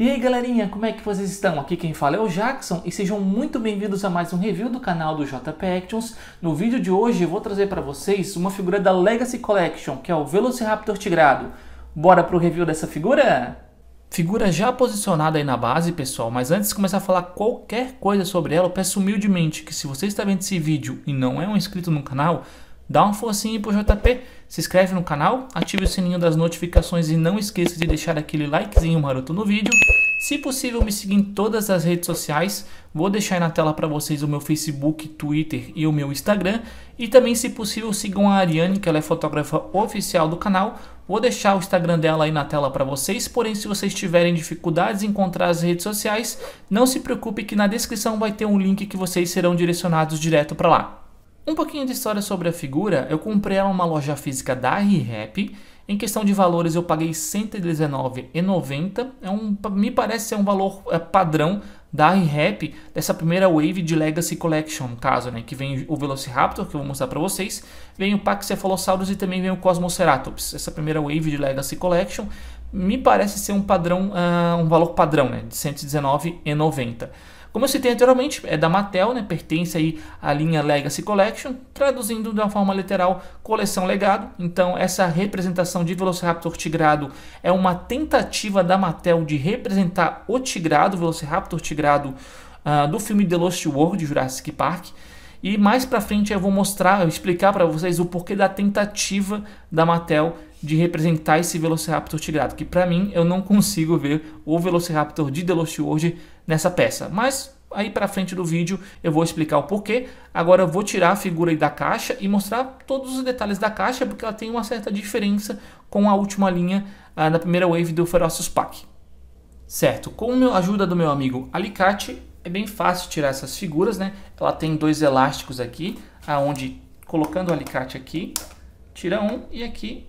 E aí galerinha, como é que vocês estão? Aqui quem fala é o Jackson e sejam muito bem-vindos a mais um review do canal do JP Actions. No vídeo de hoje eu vou trazer para vocês uma figura da Legacy Collection, que é o Velociraptor Tigrado. Bora pro review dessa figura? Figura já posicionada aí na base, pessoal, mas antes de começar a falar qualquer coisa sobre ela, eu peço humildemente que se você está vendo esse vídeo e não é um inscrito no canal, dá um focinho pro JP, se inscreve no canal, ative o sininho das notificações e não esqueça de deixar aquele likezinho maroto no vídeo. Se possível, me siga em todas as redes sociais. Vou deixar aí na tela para vocês o meu Facebook, Twitter e o meu Instagram. E também, se possível, sigam a Ariane, que ela é fotógrafa oficial do canal. Vou deixar o Instagram dela aí na tela para vocês. Porém, se vocês tiverem dificuldades em encontrar as redes sociais, não se preocupe que na descrição vai ter um link que vocês serão direcionados direto para lá. Um pouquinho de história sobre a figura, eu comprei ela numa loja física da R-Rap. Em questão de valores, eu paguei R$ 119,90. É um, me parece ser um valor é, padrão da R-Rap, dessa primeira wave de Legacy Collection, no caso, né? Que vem o Velociraptor, que eu vou mostrar para vocês, vem o Pachycephalosaurus e também vem o Cosmoceratops. Essa primeira wave de Legacy Collection me parece ser um padrão, uh, um valor padrão, né? De R$ 119,90. Como eu citei anteriormente, é da Mattel, né? pertence aí à linha Legacy Collection, traduzindo de uma forma literal coleção legado. Então, essa representação de Velociraptor tigrado é uma tentativa da Mattel de representar o tigrado, o Velociraptor tigrado, uh, do filme The Lost World, Jurassic Park. E mais para frente eu vou mostrar, eu explicar para vocês o porquê da tentativa da Mattel de representar esse Velociraptor tigrado, que para mim eu não consigo ver o Velociraptor de The Lost World nessa peça. Mas aí para frente do vídeo eu vou explicar o porquê. Agora eu vou tirar a figura da caixa e mostrar todos os detalhes da caixa, porque ela tem uma certa diferença com a última linha ah, primeira wave do Ferocious Pack. Certo, com a ajuda do meu amigo Alicate, é bem fácil tirar essas figuras, né? Ela tem dois elásticos aqui, aonde colocando o alicate aqui, tira um e aqui,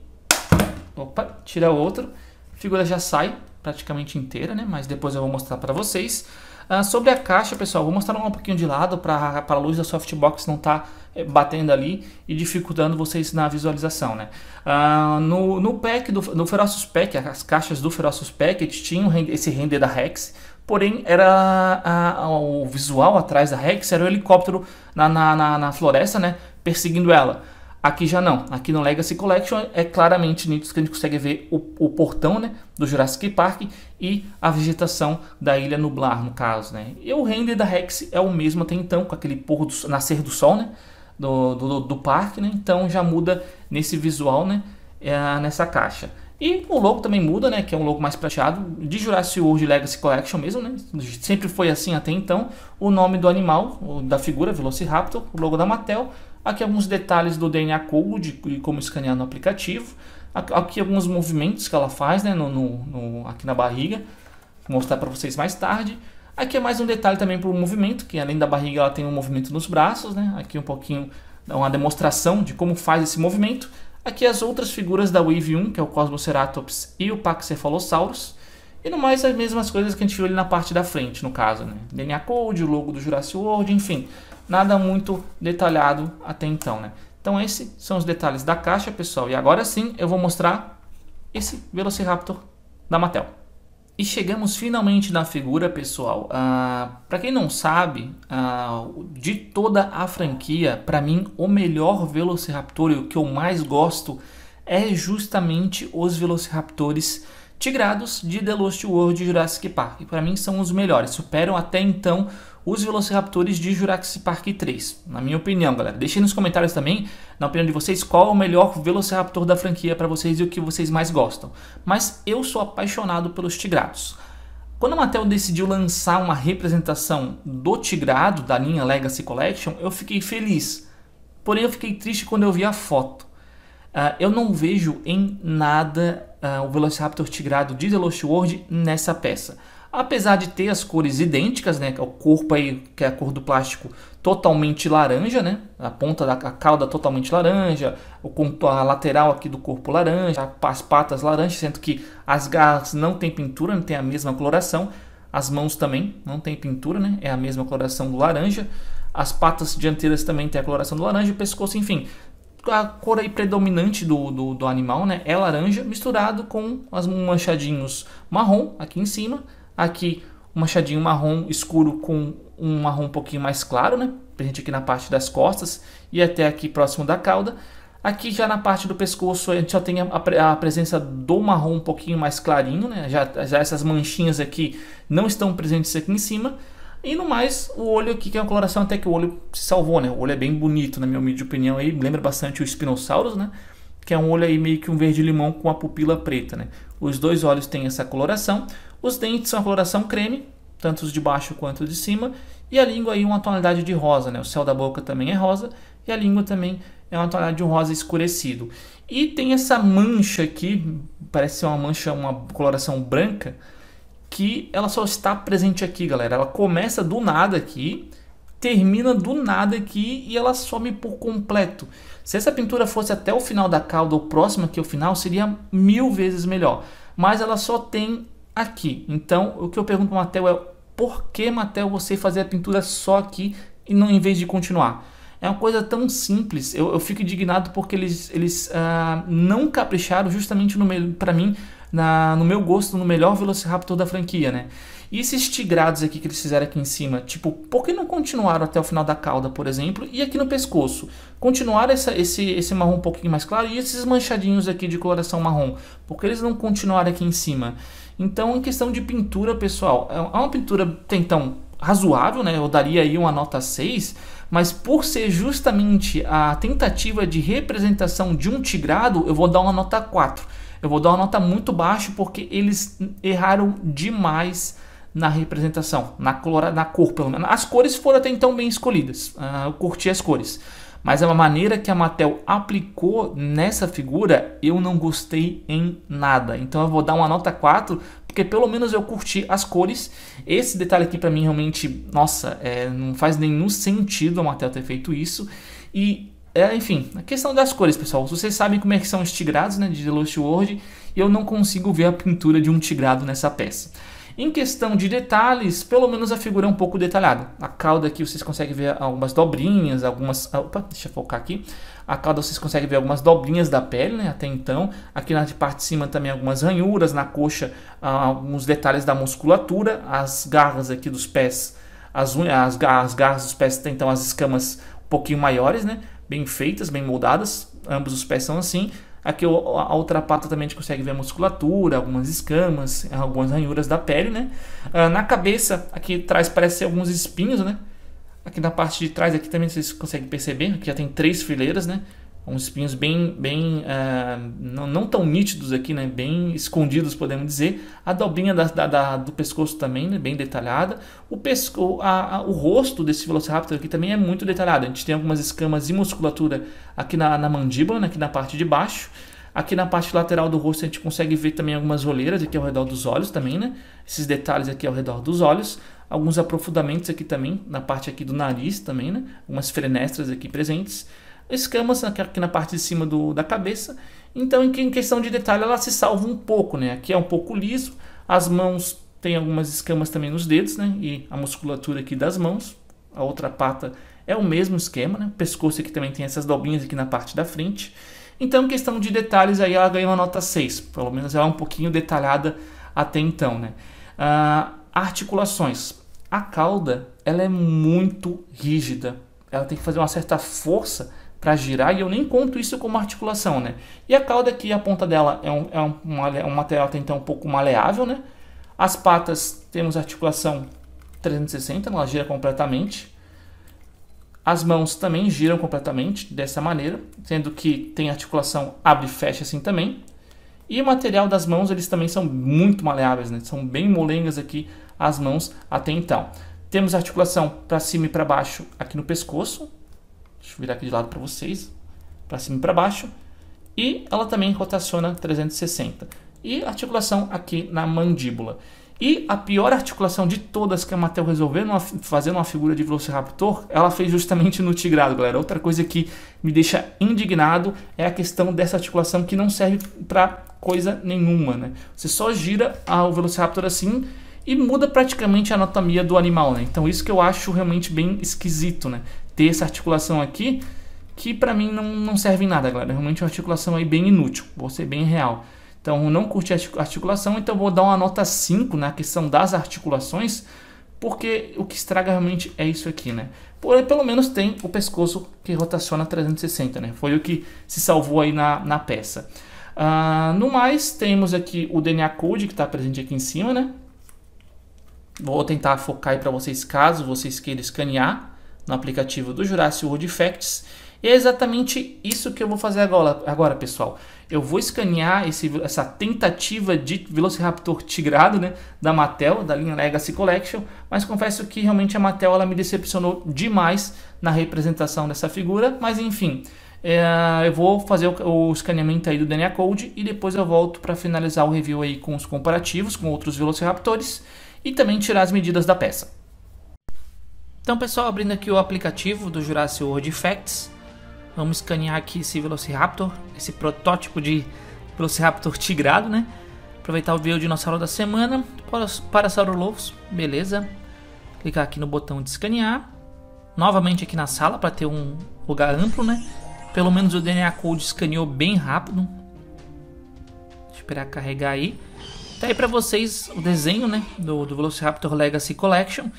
opa, tira outro, a figura já sai praticamente inteira, né? Mas depois eu vou mostrar para vocês. Ah, sobre a caixa, pessoal, vou mostrar um pouquinho de lado para a luz da softbox não estar tá, é, batendo ali e dificultando vocês na visualização, né? Ah, no, no pack do no Ferocious Pack, as caixas do Ferocious Pack tinham esse render da Rex, porém era a, a, o visual atrás da Rex era o helicóptero na, na, na, na floresta, né? Perseguindo ela. Aqui já não. Aqui no Legacy Collection é claramente nítido que a gente consegue ver o, o portão né, do Jurassic Park e a vegetação da Ilha Nublar, no caso. Né? E o render da Rex é o mesmo até então, com aquele pôr do, nascer do sol né, do, do, do parque. Né? Então já muda nesse visual, né, é, nessa caixa. E o logo também muda, né, que é um logo mais prateado, de Jurassic World Legacy Collection mesmo. Né? Sempre foi assim até então. O nome do animal, da figura, Velociraptor, o logo da Mattel Aqui alguns detalhes do DNA Code de como escanear no aplicativo. Aqui alguns movimentos que ela faz né, no, no, no aqui na barriga. Vou mostrar para vocês mais tarde. Aqui é mais um detalhe também para o movimento, que além da barriga ela tem um movimento nos braços. Né? Aqui um pouquinho, uma demonstração de como faz esse movimento. Aqui as outras figuras da Wave 1, que é o Cosmoceratops e o Pachycephalosaurus. E no mais as mesmas coisas que a gente viu ali na parte da frente, no caso, né? DNA Code, o logo do Jurassic World, enfim. Nada muito detalhado até então, né? Então esses são os detalhes da caixa, pessoal. E agora sim eu vou mostrar esse Velociraptor da Mattel. E chegamos finalmente na figura, pessoal. Ah, para quem não sabe, ah, de toda a franquia, para mim o melhor Velociraptor e o que eu mais gosto é justamente os Velociraptores tigrados de The Lost World e Jurassic Park. e Para mim são os melhores, superam até então os Velociraptors de Jurassic Park 3. Na minha opinião, galera. Deixem nos comentários também, na opinião de vocês, qual é o melhor Velociraptor da franquia para vocês e o que vocês mais gostam. Mas eu sou apaixonado pelos Tigrados. Quando a Mattel decidiu lançar uma representação do Tigrado da linha Legacy Collection, eu fiquei feliz. Porém, eu fiquei triste quando eu vi a foto. Uh, eu não vejo em nada uh, o Velociraptor Tigrado de The Lost World nessa peça. Apesar de ter as cores idênticas, né? O corpo aí, que é a cor do plástico, totalmente laranja, né? A ponta da a cauda totalmente laranja, o a lateral aqui do corpo laranja, as patas laranja, sendo que as garras não tem pintura, não tem a mesma coloração. As mãos também não tem pintura, né? É a mesma coloração do laranja. As patas dianteiras também tem a coloração do laranja, o pescoço, enfim, a cor aí predominante do, do, do, animal né, é laranja, misturado com as manchadinhos marrom aqui em cima Aqui um machadinho marrom escuro com um marrom um pouquinho mais claro, né? Presente aqui na parte das costas e até aqui próximo da cauda. Aqui já na parte do pescoço a gente já tem a, a presença do marrom um pouquinho mais clarinho, né? Já, já essas manchinhas aqui não estão presentes aqui em cima. E no mais, o olho aqui, que é uma coloração até que o olho se salvou, né? O olho é bem bonito, na minha humilde opinião, aí lembra bastante o Spinosaurus, né? Que é um olho aí meio que um verde-limão com a pupila preta, né? Os dois olhos têm essa coloração. Os dentes são a coloração creme, tanto os de baixo quanto os de cima, e a língua aí uma tonalidade de rosa, né? O céu da boca também é rosa e a língua também é uma tonalidade de um rosa escurecido. E tem essa mancha aqui, parece ser uma mancha, uma coloração branca, que ela só está presente aqui, galera. Ela começa do nada aqui, termina do nada aqui e ela some por completo. Se essa pintura fosse até o final da cauda ou próxima aqui ao final, seria mil vezes melhor. Mas ela só tem aqui. Então, o que eu pergunto para o Matel é por que, Matel, você fazer a pintura só aqui e não em vez de continuar? É uma coisa tão simples. Eu, eu fico indignado porque eles, eles uh, não capricharam justamente para mim, na, no meu gosto, no melhor Velociraptor da franquia, né? E esses tigrados aqui que eles fizeram aqui em cima, tipo, por que não continuaram até o final da cauda, por exemplo, e aqui no pescoço? Continuaram essa, esse, esse marrom um pouquinho mais claro e esses manchadinhos aqui de coloração marrom, porque eles não continuaram aqui em cima? Então, em questão de pintura, pessoal, é, é uma pintura então razoável, né? Eu daria aí uma nota 6, mas por ser justamente a tentativa de representação de um tigrado, eu vou dar uma nota 4. Eu vou dar uma nota muito baixa porque eles erraram demais na representação, na, cor, na cor, pelo menos. As cores foram até então bem escolhidas. Uh, eu curti as cores mas é a maneira que a Mattel aplicou nessa figura eu não gostei em nada. Então eu vou dar uma nota 4, porque pelo menos eu curti as cores. Esse detalhe aqui para mim realmente, nossa, é, não faz nenhum sentido a Mattel ter feito isso. E, é, enfim, a questão das cores, pessoal. Vocês sabem como é que são os tigrados né, de The Lost World, e eu não consigo ver a pintura de um tigrado nessa peça. Em questão de detalhes, pelo menos a figura é um pouco detalhada. A cauda aqui vocês conseguem ver algumas dobrinhas, algumas... Ah, opa, deixa eu focar aqui. A cauda vocês conseguem ver algumas dobrinhas da pele, né, até então. Aqui na parte de cima também algumas ranhuras, na coxa ah, alguns detalhes da musculatura. As garras aqui dos pés, as, unhas, as, garras, as garras dos pés têm então as escamas um pouquinho maiores, né, bem feitas, bem moldadas. Ambos os pés são assim Aqui a outra pata também a gente consegue ver a musculatura, algumas escamas, algumas ranhuras da pele, né? Ah, na cabeça, aqui atrás parece alguns espinhos, né? Aqui na parte de trás aqui também vocês conseguem perceber, que já tem três fileiras, né? uns espinhos bem, bem uh, não, não, tão nítidos aqui, né? bem escondidos, podemos dizer. A dobrinha da, da, da, do pescoço também, né? bem detalhada. O, pesco, a, a, o rosto desse Velociraptor aqui também é muito detalhado. A gente tem algumas escamas e musculatura aqui na, na mandíbula, né? aqui na parte de baixo. Aqui na parte lateral do rosto a gente consegue ver também algumas olheiras aqui ao redor dos olhos também, né? Esses detalhes aqui ao redor dos olhos. Alguns aprofundamentos aqui também, na parte aqui do nariz também, né? Algumas frenestras aqui presentes escamas aqui na parte de cima do, da cabeça. Então, em questão de detalhe, ela se salva um pouco, né? Aqui é um pouco liso, as mãos tem algumas escamas também nos dedos, né? E a musculatura aqui das mãos. A outra pata é o mesmo esquema, né? O pescoço aqui também tem essas dobrinhas aqui na parte da frente. Então, questão de detalhes, aí ela ganhou uma nota 6. Pelo menos ela é um pouquinho detalhada até então, né? Ah, articulações. A cauda, ela é muito rígida. Ela tem que fazer uma certa força para girar, e eu nem conto isso como articulação, né? E a cauda aqui, a ponta dela é um, é um, um, é um material até então um pouco maleável, né? As patas, temos articulação 360, ela gira completamente. As mãos também giram completamente dessa maneira, sendo que tem articulação abre e fecha assim também. E o material das mãos, eles também são muito maleáveis, né? São bem molengas aqui as mãos até então. Temos articulação para cima e para baixo aqui no pescoço, Deixa eu virar aqui de lado para vocês, para cima e para baixo. E ela também rotaciona 360. E articulação aqui na mandíbula. E a pior articulação de todas que a Mattel resolveu numa, fazendo uma figura de Velociraptor, ela fez justamente no Tigrado, galera. Outra coisa que me deixa indignado é a questão dessa articulação que não serve para coisa nenhuma, né? Você só gira o Velociraptor assim e muda praticamente a anatomia do animal, né? Então isso que eu acho realmente bem esquisito, né? ter essa articulação aqui, que para mim não, não serve em nada, galera. Realmente é uma articulação aí bem inútil, vou ser bem real. Então, não curti a articulação, então vou dar uma nota 5 na questão das articulações, porque o que estraga realmente é isso aqui, né? Porém, pelo menos tem o pescoço que rotaciona 360, né? Foi o que se salvou aí na, na peça. Uh, no mais, temos aqui o DNA Code que está presente aqui em cima, né? Vou tentar focar aí para vocês caso vocês queiram escanear no aplicativo do Jurassic World Effects. E é exatamente isso que eu vou fazer agora, agora pessoal. Eu vou escanear esse, essa tentativa de Velociraptor tigrado né, da Mattel, da linha Legacy Collection, mas confesso que realmente a Mattel ela me decepcionou demais na representação dessa figura, mas enfim... É, eu vou fazer o, o, escaneamento aí do DNA Code e depois eu volto para finalizar o review aí com os comparativos com outros Velociraptors e também tirar as medidas da peça. Então, pessoal, abrindo aqui o aplicativo do Jurassic World Facts, vamos escanear aqui esse Velociraptor, esse protótipo de Velociraptor tigrado, né? Aproveitar o ver o dinossauro da semana, louvos, beleza. Clicar aqui no botão de escanear, novamente aqui na sala para ter um lugar amplo, né? Pelo menos o DNA Code escaneou bem rápido. Esperar carregar aí. Tá aí para vocês o desenho, né, do, do Velociraptor Legacy Collection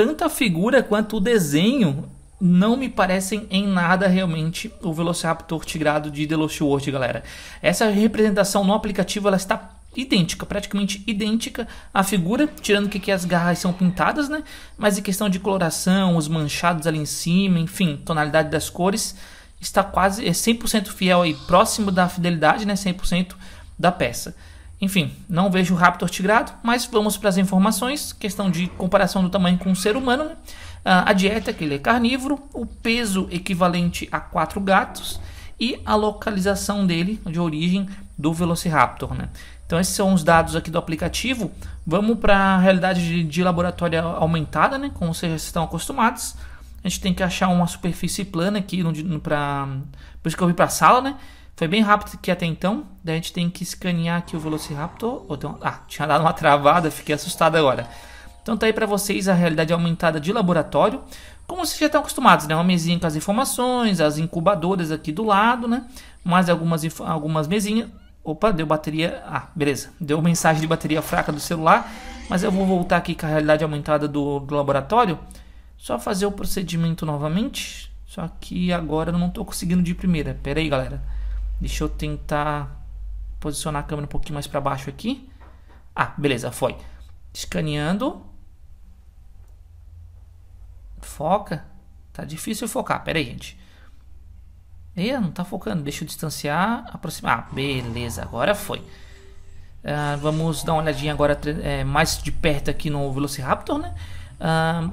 tanto a figura quanto o desenho não me parecem em nada realmente o Velociraptor tigrado de The Lost World, galera. Essa representação no aplicativo ela está idêntica, praticamente idêntica à figura, tirando que, que as garras são pintadas, né? Mas em questão de coloração, os manchados ali em cima, enfim, tonalidade das cores, está quase é 100% fiel aí, próximo da fidelidade, né? 100% da peça. Enfim, não vejo o raptor tigrado, mas vamos para as informações. Questão de comparação do tamanho com o ser humano. Né? Ah, a dieta, que ele é carnívoro. O peso equivalente a quatro gatos. E a localização dele, de origem, do Velociraptor. Né? Então esses são os dados aqui do aplicativo. Vamos para a realidade de, de, laboratório aumentada, né? como vocês estão acostumados. A gente tem que achar uma superfície plana aqui, no, no pra, por isso que eu vim para a sala, né? Foi bem rápido que até então. Daí a gente tem que escanear aqui o Velociraptor. Ou então, ah, tinha dado uma travada, fiquei assustado agora. Então tá aí para vocês a realidade aumentada de laboratório. Como vocês já estão acostumados, né? Uma mesinha com as informações, as incubadoras aqui do lado, né? Mais algumas, algumas mesinhas. Opa, deu bateria. Ah, beleza. Deu mensagem de bateria fraca do celular. Mas eu vou voltar aqui com a realidade aumentada do, do laboratório. Só fazer o procedimento novamente. Só que agora eu não estou conseguindo de primeira. Pera aí, galera. Deixa eu tentar posicionar a câmera um pouquinho mais para baixo aqui. Ah, beleza, foi. Escaneando. Foca. Tá difícil focar, pera aí, gente. Ih, não tá focando. Deixa eu distanciar, aproximar. Ah, beleza, agora foi. Uh, vamos dar uma olhadinha agora é, mais de perto aqui no Velociraptor, né? Uh,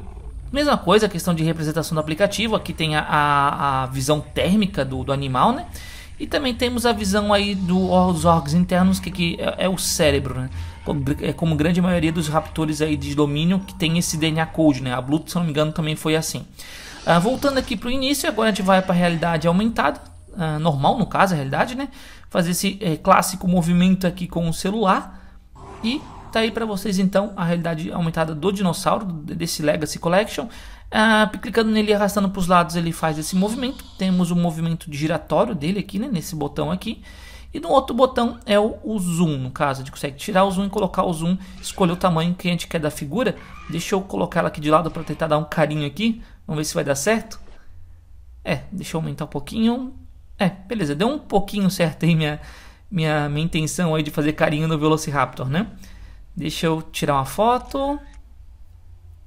mesma coisa, questão de representação do aplicativo. Aqui tem a, a, a visão térmica do, do animal, né? E também temos a visão aí do, dos órgãos internos, que, que é, é o cérebro, né? É como grande maioria dos raptores aí de domínio que tem esse DNA code, né? A Blue, se não me engano, também foi assim. Ah, voltando aqui para o início, agora a gente vai para a realidade aumentada, ah, normal no caso, a realidade, né? Fazer esse eh, clássico movimento aqui com o celular e tá aí para vocês então a realidade aumentada do dinossauro desse Legacy Collection. Ah, clicando nele e arrastando para os lados, ele faz esse movimento. Temos o um movimento de giratório dele aqui, né, nesse botão aqui. E no outro botão é o, o, zoom, no caso, a gente consegue tirar o zoom e colocar o zoom, escolher o tamanho que a gente quer da figura. Deixa eu colocar ela aqui de lado para tentar dar um carinho aqui, vamos ver se vai dar certo. É, deixa eu aumentar um pouquinho. É, beleza, deu um pouquinho certo aí minha, minha, minha intenção aí de fazer carinho no Velociraptor, né? Deixa eu tirar uma foto.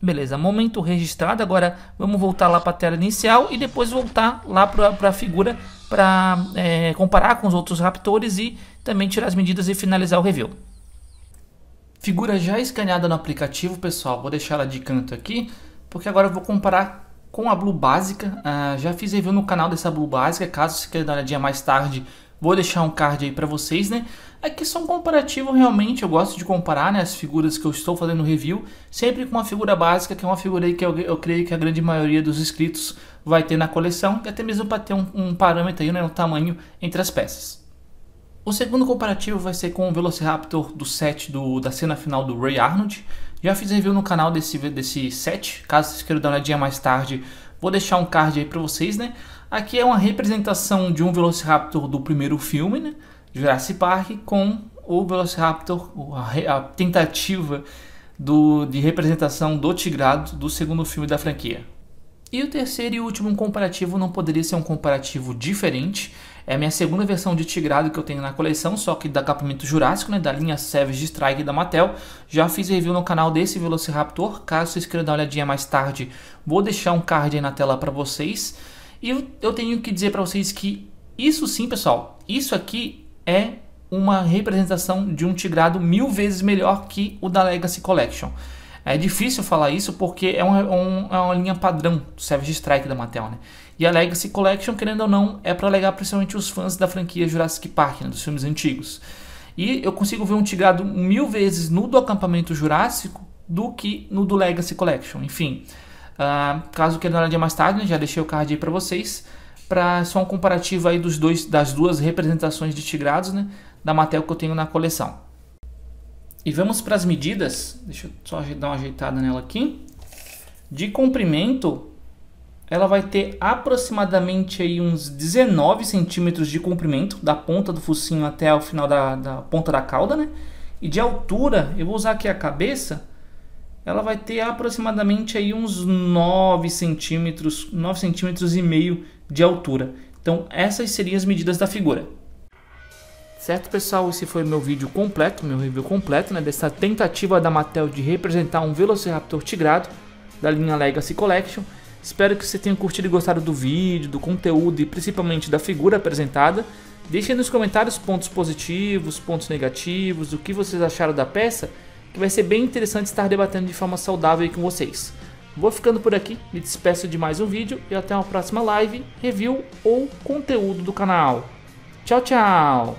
Beleza, momento registrado. Agora vamos voltar lá para a tela inicial e depois voltar lá para a figura para é, comparar com os outros raptores e também tirar as medidas e finalizar o review. Figura já escaneada no aplicativo, pessoal. Vou deixar ela de canto aqui, porque agora eu vou comparar com a Blue Básica. Ah, já fiz review no canal dessa Blue Básica, caso você queira dar uma olhadinha mais tarde Vou deixar um card aí para vocês, né? Aqui é só um comparativo realmente, eu gosto de comparar né, as figuras que eu estou fazendo review, sempre com uma figura básica, que é uma figura aí que eu, eu creio que a grande maioria dos inscritos vai ter na coleção, e até mesmo para ter um, um, parâmetro aí, né, no tamanho entre as peças. O segundo comparativo vai ser com o Velociraptor do set do, da cena final do Ray Arnold. Já fiz review no canal desse, desse set, caso vocês queiram dar uma olhadinha mais tarde, Vou deixar um card aí para vocês, né? Aqui é uma representação de um Velociraptor do primeiro filme, né? Jurassic Park com o Velociraptor, a tentativa do, de representação do Tigrado do segundo filme da franquia. E o terceiro e último comparativo não poderia ser um comparativo diferente, é a minha segunda versão de Tigrado que eu tenho na coleção, só que da capimento Jurássico, né, da linha Savage Strike da Mattel. Já fiz review no canal desse Velociraptor, caso vocês queiram dar uma olhadinha mais tarde, vou deixar um card aí na tela para vocês. E eu tenho que dizer para vocês que isso sim, pessoal, isso aqui é uma representação de um Tigrado mil vezes melhor que o da Legacy Collection. É difícil falar isso porque é, um, é um, é uma linha padrão do Savage Strike da Mattel, né? E a Legacy Collection, querendo ou não, é para alegar principalmente os fãs da franquia Jurassic Park, né, dos filmes antigos. E eu consigo ver um tigrado mil vezes no do acampamento Jurássico do que no do Legacy Collection. Enfim, uh, caso queiram olhar mais tarde, né, já deixei o card aí para vocês, para só um comparativo aí dos dois, das duas representações de tigrados, né, da Mattel que eu tenho na coleção. E vamos para as medidas. Deixa eu só dar uma ajeitada nela aqui. De comprimento, ela vai ter aproximadamente aí uns 19 centímetros de comprimento, da ponta do focinho até o final da, da ponta da cauda, né? E de altura, eu vou usar aqui a cabeça, ela vai ter aproximadamente aí uns 9 centímetros, 9 centímetros e meio de altura. Então essas seriam as medidas da figura. Certo, pessoal? Esse foi meu vídeo completo, meu review completo, né? Dessa tentativa da Mattel de representar um Velociraptor tigrado da linha Legacy Collection. Espero que você tenha curtido e gostado do vídeo, do conteúdo e principalmente da figura apresentada. Deixem nos comentários pontos positivos, pontos negativos, o que vocês acharam da peça, que vai ser bem interessante estar debatendo de forma saudável com vocês. Vou ficando por aqui, me despeço de mais um vídeo e até uma próxima live, review ou conteúdo do canal. Tchau, tchau!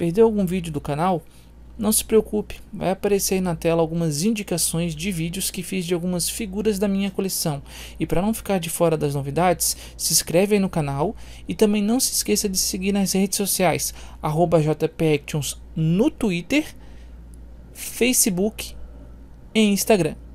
Perdeu algum vídeo do canal? Não se preocupe, vai aparecer aí na tela algumas indicações de vídeos que fiz de algumas figuras da minha coleção. E para não ficar de fora das novidades, se inscreve aí no canal e também não se esqueça de seguir nas redes sociais @jpactions no Twitter, Facebook e Instagram.